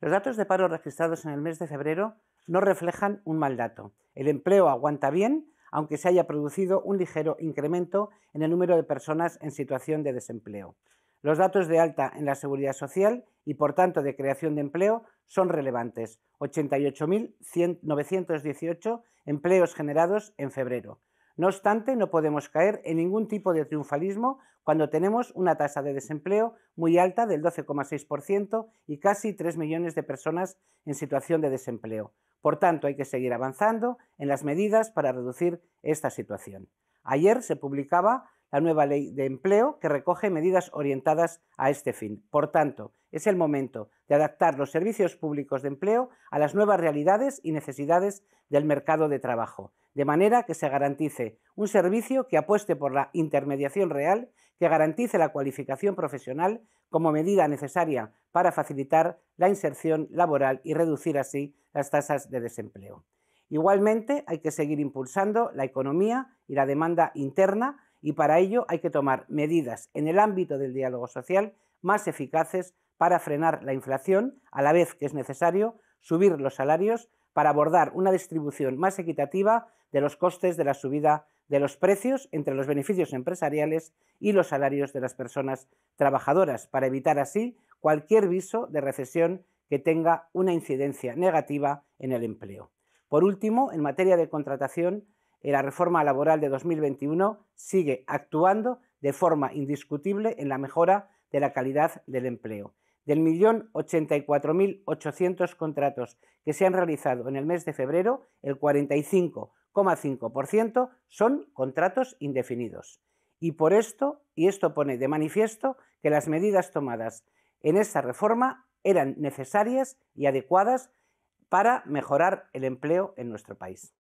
Los datos de paro registrados en el mes de febrero no reflejan un mal dato. El empleo aguanta bien, aunque se haya producido un ligero incremento en el número de personas en situación de desempleo. Los datos de alta en la seguridad social y, por tanto, de creación de empleo son relevantes. 88.918 empleos generados en febrero, no obstante, no podemos caer en ningún tipo de triunfalismo cuando tenemos una tasa de desempleo muy alta del 12,6% y casi 3 millones de personas en situación de desempleo. Por tanto, hay que seguir avanzando en las medidas para reducir esta situación. Ayer se publicaba la nueva ley de empleo que recoge medidas orientadas a este fin. Por tanto, es el momento de adaptar los servicios públicos de empleo a las nuevas realidades y necesidades del mercado de trabajo, de manera que se garantice un servicio que apueste por la intermediación real, que garantice la cualificación profesional como medida necesaria para facilitar la inserción laboral y reducir así las tasas de desempleo. Igualmente, hay que seguir impulsando la economía y la demanda interna y para ello hay que tomar medidas en el ámbito del diálogo social más eficaces para frenar la inflación, a la vez que es necesario subir los salarios para abordar una distribución más equitativa de los costes de la subida de los precios entre los beneficios empresariales y los salarios de las personas trabajadoras, para evitar así cualquier viso de recesión que tenga una incidencia negativa en el empleo. Por último, en materia de contratación, la reforma laboral de 2021 sigue actuando de forma indiscutible en la mejora de la calidad del empleo. Del millón contratos que se han realizado en el mes de febrero, el 45,5% son contratos indefinidos. Y por esto, y esto pone de manifiesto que las medidas tomadas en esta reforma eran necesarias y adecuadas para mejorar el empleo en nuestro país.